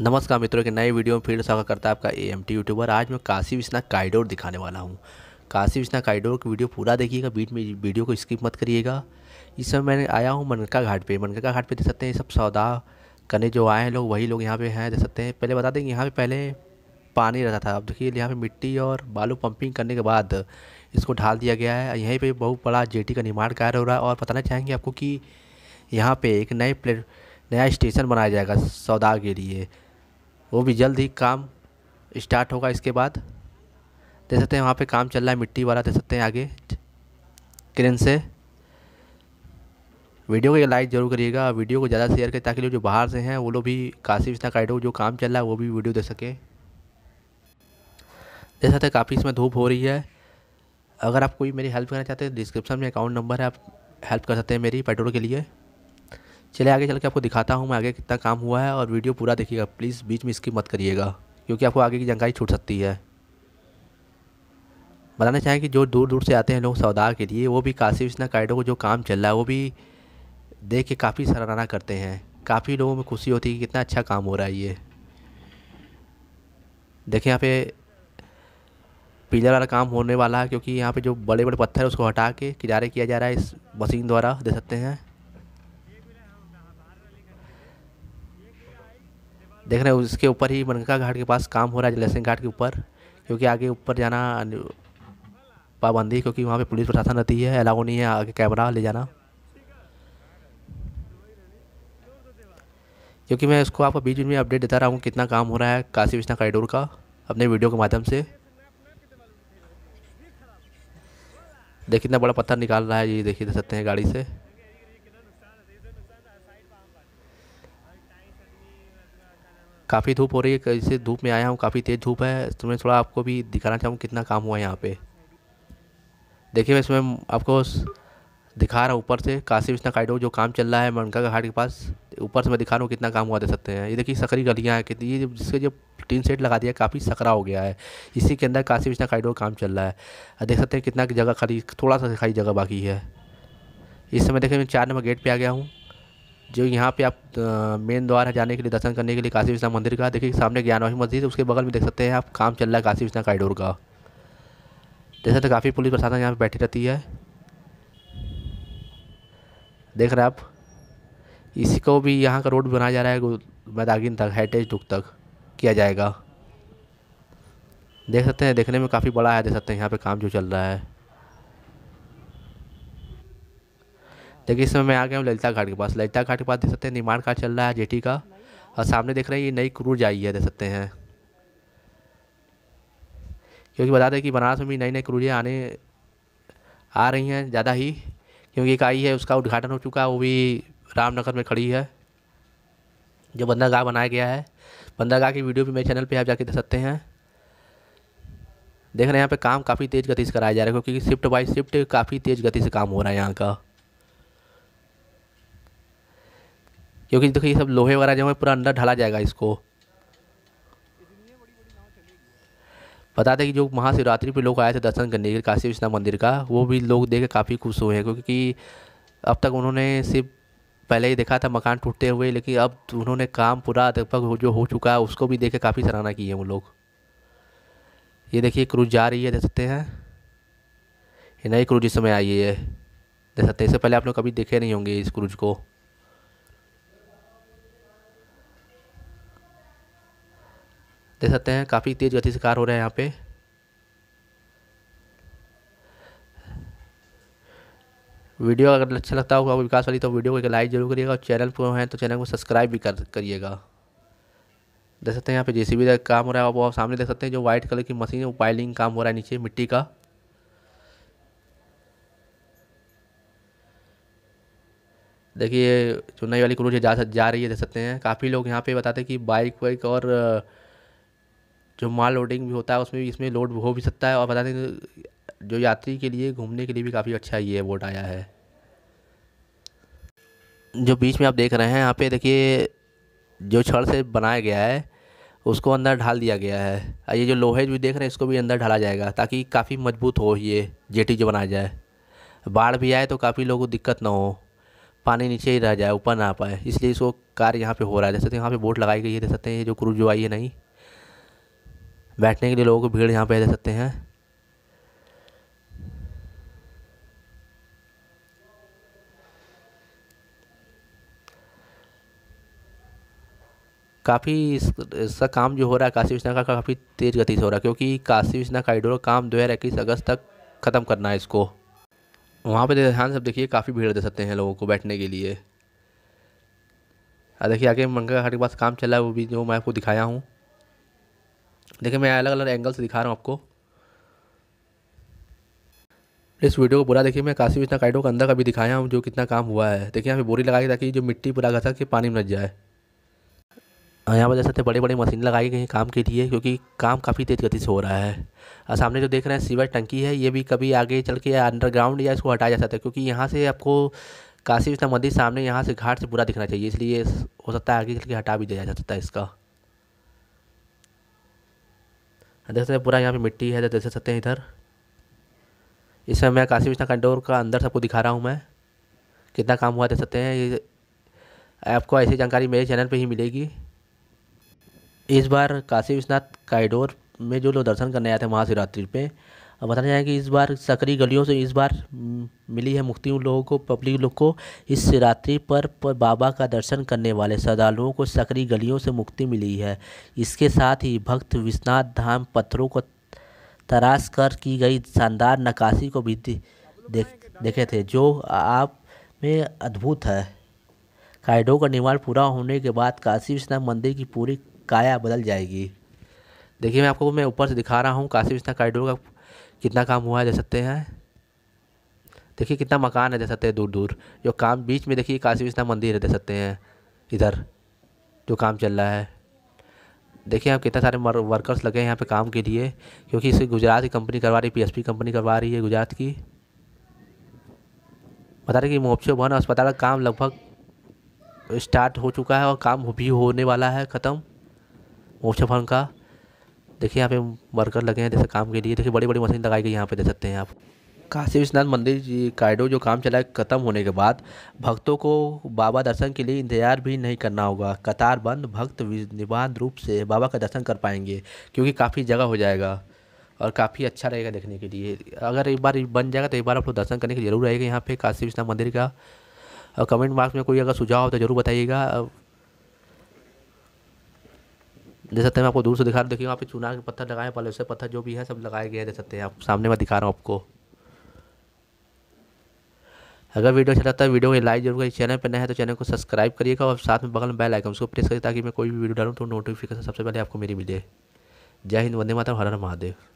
नमस्कार मित्रों के नए वीडियो में फिर स्वागत करता है आपका ए एम टी यूट्यूबर आज मैं काशी विश्वनाथ काइडोर दिखाने वाला हूँ काशी विश्वनाथ काइडोर की वीडियो पूरा देखिएगा बीच में वीडियो को स्किप मत करिएगा इस समय मैंने आया हूँ मनका घाट पे मनका घाट पे देख सकते हैं ये सब सौदा करने जो आए हैं लोग वही लोग यहाँ पे हैं देख सकते हैं पहले बता दें कि यहाँ पर पहले पानी रहता था अब देखिए यहाँ पर मिट्टी और बालू पंपिंग करने के बाद इसको ढाल दिया गया है यहीं पर बहुत बड़ा जेटी का निर्माण कार्य हो रहा है और बताना चाहेंगे आपको कि यहाँ पर एक नए प्लेट नया स्टेशन बनाया जाएगा सौदा के लिए वो भी जल्द ही काम स्टार्ट होगा इसके बाद देख सकते हैं वहाँ पे काम चल रहा है मिट्टी वाला देख सकते हैं आगे क्रेन से वीडियो को लाइक ज़रूर करिएगा वीडियो को ज़्यादा शेयर करें ताकि लोग जो बाहर से हैं वो लोग भी काशी विश्वनाथ काइडो जो काम चल रहा है वो भी वीडियो दे सकें देख सकते हैं काफ़ी इसमें धूप हो रही है अगर आप कोई मेरी हेल्प करना चाहते हैं डिस्क्रिप्शन में अकाउंट नंबर है आप हेल्प कर सकते हैं मेरी पेट्रोल के लिए चले आगे चल के आपको दिखाता हूँ मैं आगे कितना काम हुआ है और वीडियो पूरा देखिएगा प्लीज़ बीच में इसकी मत करिएगा क्योंकि आपको आगे की जानकारी छूट सकती है बताना चाहें कि जो दूर दूर से आते हैं लोग सौदा के लिए वो भी काशी विश्वनाथ काइडो को जो काम चल रहा है वो भी देख के काफ़ी सराहना करते हैं काफ़ी लोगों में खुशी होती है कि कितना अच्छा काम हो रहा है ये देखें यहाँ पे पिलर वाला काम होने वाला है क्योंकि यहाँ पे जो बड़े बड़े पत्थर है उसको हटा के किनारे किया जा रहा है इस मशीन द्वारा दे सकते हैं देख रहे हैं उसके ऊपर ही मनका घाट के पास काम हो रहा है जलसिंह घाट के ऊपर क्योंकि आगे ऊपर जाना पाबंदी क्योंकि वहाँ पे पुलिस प्रशासन रहती है अलाउ नहीं है आगे कैमरा ले जाना क्योंकि मैं इसको आपको बीच बीच में अपडेट देता रहा हूँ कितना काम हो रहा है काशी विश्वनाथ कॉरिडोर का अपने वीडियो के माध्यम से देखिए इतना बड़ा पत्थर निकाल रहा है ये देखिए दे सकते हैं गाड़ी से काफ़ी धूप हो रही है कैसे धूप में आया हूँ काफ़ी तेज़ धूप है तो मैं थोड़ा आपको भी दिखाना चाहूँ कितना काम हुआ है यहाँ पे देखिए मैं इसमें आपको दिखा रहा हूँ ऊपर से काशी विश्ना काइडो जो काम चल रहा है मनका घाट के पास ऊपर से मैं दिखा रहा हूँ कितना काम हुआ दे सकते हैं ये देखिए सकरी गलियाँ हैं कितनी जिसके जो टीन सेट लगा दिया काफ़ी सकरा हो गया है इसी के अंदर काशी विश्ना काइडो काम चल रहा है देख सकते हैं कितना जगह खाली थोड़ा सा खाली जगह बाकी है इस समय देखिए मैं चार नंबर गेट पर आ गया हूँ जो यहाँ पे आप मेन द्वार है जाने के लिए दर्शन करने के लिए काशी विश्वनाथ मंदिर का देखिए सामने ज्ञानवाही मस्जिद उसके बगल में देख सकते हैं आप काम चल रहा है काशी विश्वनाथ कॉरिडोर का जैसे तो काफ़ी पुलिस प्रशासन यहाँ पर बैठी रहती है देख रहे आप इसी को भी यहाँ का रोड बनाया जा रहा है मैदागिन तक हेरिटेज टुक तक किया जाएगा देख सकते हैं देखने में काफ़ी बड़ा है देख सकते हैं यहाँ पे काम जो चल रहा है देखिए इस समय मैं आ गया हूँ ललिता घाट के पास ललिता घाट के पास देख सकते हैं निर्माण कार्य चल रहा है जेटी का और सामने देख रहे हैं ये नई क्रूज आई है देख सकते हैं क्योंकि बता दें कि बनारस में भी नई नई क्रूजें आने आ रही हैं ज़्यादा ही क्योंकि एक आई है उसका उद्घाटन हो चुका है वो भी रामनगर में खड़ी है जो बंदरगाह बनाया गया है बंदरगाह की वीडियो भी मेरे चैनल पर आप जाके देख सकते हैं देख रहे हैं यहाँ पे काम काफ़ी तेज़ गति से कराया जा रहा है क्योंकि शिफ्ट बाई शिफ्ट काफ़ी तेज़ गति से काम हो रहा है यहाँ का क्योंकि देखो ये सब लोहे वगैरह जो है पूरा अंदर ढला जाएगा इसको बताते हैं कि जो महाशिवरात्रि पर लोग आए थे दर्शन करने के काशी विश्वनाथ मंदिर का वो भी लोग देख के काफ़ी खुश हुए हैं क्योंकि अब तक उन्होंने सिर्फ पहले ही देखा था मकान टूटते हुए लेकिन अब तो उन्होंने काम पूरा लगभग जो हो चुका है उसको भी देख के काफ़ी सराहना की है वो लोग ये देखिए क्रूज जा रही है देख सकते हैं ये नई क्रूज इस समय आई है देख सकते हैं इससे पहले आप लोग कभी देखे नहीं होंगे इस क्रूज को देख सकते हैं काफ़ी तेज़ गति से कार हो रहे हैं यहाँ पे वीडियो अगर अच्छा लगता होगा विकास वाली तो वीडियो को एक लाइक जरूर करिएगा और चैनल पर हैं तो चैनल को सब्सक्राइब भी कर करिएगा देख सकते हैं यहाँ पे जेसीबी का काम हो रहा है वो आप सामने देख सकते हैं जो वाइट कलर की मशीन है वो पाइलिंग काम हो रहा है नीचे मिट्टी का देखिए चुनाई वाली क्रूज जा जा रही है देख सकते हैं काफ़ी लोग यहाँ पे बताते हैं कि बाइक वाइक और जो माल लोडिंग भी होता है उसमें भी इसमें लोड हो भी सकता है और बता दें जो यात्री के लिए घूमने के लिए भी काफ़ी अच्छा ये बोट आया है जो बीच में आप देख रहे हैं यहाँ पे देखिए जो छड़ से बनाया गया है उसको अंदर ढाल दिया गया है और ये जो लोहे भी देख रहे हैं इसको भी अंदर ढाला जाएगा ताकि काफ़ी मजबूत हो ये जेटी जो बनाया जाए बाढ़ भी आए तो काफ़ी लोगों को दिक्कत ना हो पानी नीचे ही रह जाए ऊपर ना आ पाए इसलिए इसको कार्य यहाँ पे हो रहा है जैसे तो यहाँ पे बोट लगाई गई है देख सकते हैं ये जो क्रूज जो आई है नहीं बैठने के लिए लोगों को भीड़ यहाँ पे दे सकते हैं काफ़ी इसका काम जो हो रहा है काशी विश्वनाथ का काफ़ी तेज़ गति से हो रहा है क्योंकि काशी विश्वनाथ कॉरिडोर का काम दो हज़ार इक्कीस अगस्त तक ख़त्म करना है इसको वहाँ पे ध्यान से देखिए काफ़ी भीड़ दे सकते हैं लोगों को बैठने के लिए और देखिए आगे मंगा घाट के पास काम चला है वो भी जो मैं आपको दिखाया हूँ देखिए मैं अलग अलग एंगल से दिखा रहा हूँ आपको इस वीडियो को पूरा देखिए मैं काशी विश्वनाथ काइडो का अंदर का भी दिखाया हूँ जो कितना काम हुआ है देखिए यहाँ पे बोरी लगाई ताकि जो मिट्टी पूरा घसा के पानी में लग जाए यहाँ पर जैसे सकते बड़े बड़े मशीन लगाई गई काम के लिए क्योंकि काम काफ़ी तेज़ गति से हो रहा है और सामने जो देख रहे हैं सीवर टंकी है ये भी कभी आगे चल के अंडरग्राउंड या इसको हटाया जा सकता है क्योंकि यहाँ से आपको काशी विश्वनाथ मंदिर सामने यहाँ से घाट से पूरा दिखना चाहिए इसलिए हो सकता है आगे चल के हटा भी दिया जा सकता है इसका देख सकते हैं पूरा यहाँ पे मिट्टी है देख सकते हैं इधर इसमें मैं काशी विश्वनाथ कॉरिडोर का अंदर सबको दिखा रहा हूँ मैं कितना काम हुआ देख सकते हैं ये आपको ऐसी जानकारी मेरे चैनल पे ही मिलेगी इस बार काशी विश्वनाथ कॉरिडोर में जो लोग दर्शन करने आए थे महाशिवरात्रि पर अब बताया जाए कि इस बार सकरी गलियों से इस बार हम्म, मिली है मुक्ति उन लोगों को पब्लिक लोग को इस शिवरात्रि पर, पर बाबा का दर्शन करने वाले श्रद्धालुओं को सकरी गलियों से मुक्ति मिली है इसके साथ ही भक्त विश्वनाथ धाम पत्थरों को तराश कर की गई शानदार नक्काशी को भी देख देखे थे जो आप में अद्भुत है काइडो का निर्माण पूरा होने के बाद काशी विश्वनाथ मंदिर की पूरी काया बदल जाएगी देखिए मैं आपको मैं ऊपर से दिखा रहा हूँ काशी विश्वनाथ काइडो का कितना काम हुआ है देख सकते हैं देखिए कितना मकान है देख सकते हैं दूर दूर जो काम बीच में देखिए काशी विश्वनाथ मंदिर है देख सकते हैं इधर जो काम चल रहा है देखिए आप कितना सारे वर्कर्स लगे हैं यहाँ पे काम के लिए क्योंकि इसे गुजरात की कंपनी करवा रही है पी कंपनी करवा रही है गुजरात की बता रहे कि मोपचे भवन अस्पताल का काम लगभग स्टार्ट हो चुका है और काम भी होने वाला है ख़त्म मोपचे भवन का देखिए यहाँ पे वर्कर लगे हैं जैसे काम के लिए देखिए बड़ी बड़ी मशीन लगाई गई यहाँ पे देख सकते हैं आप काशी विश्वनाथ मंदिर जी काइडो जो काम चला है ख़त्म होने के बाद भक्तों को बाबा दर्शन के लिए इंतजार भी नहीं करना होगा कतार बंद भक्त निवान रूप से बाबा का दर्शन कर पाएंगे क्योंकि काफ़ी जगह हो जाएगा और काफ़ी अच्छा रहेगा देखने के लिए अगर एक बार बन जाएगा तो एक बार आप लोग दर्शन करने के लिए जरूर रहेगा यहाँ पे काशी विश्वनाथ मंदिर का और कमेंट बॉक्स में कोई अगर सुझाव हो तो ज़रूर बताइएगा दे सकते हैं आपको दूर से दिखा रहा देखिए वहाँ पे चुना के पत्थर लगाए पहले से पत्थर जो भी है सब लगाए गए हैं दे सकते हैं आप सामने में दिखा रहा हूँ आपको अगर वीडियो अच्छा लगता है वीडियो को लाइक जरूर करिए चैनल पर नए है तो चैनल को सब्सक्राइब करिएगा और साथ में बगल में बेल आइकन उसको प्रेस करिए ताकि मैं कोई भी वीडियो डालूँ तो नोटिफिकेशन सबसे पहले आपको मेरी मिले जय हिंद वंदे माता हर हर महादेव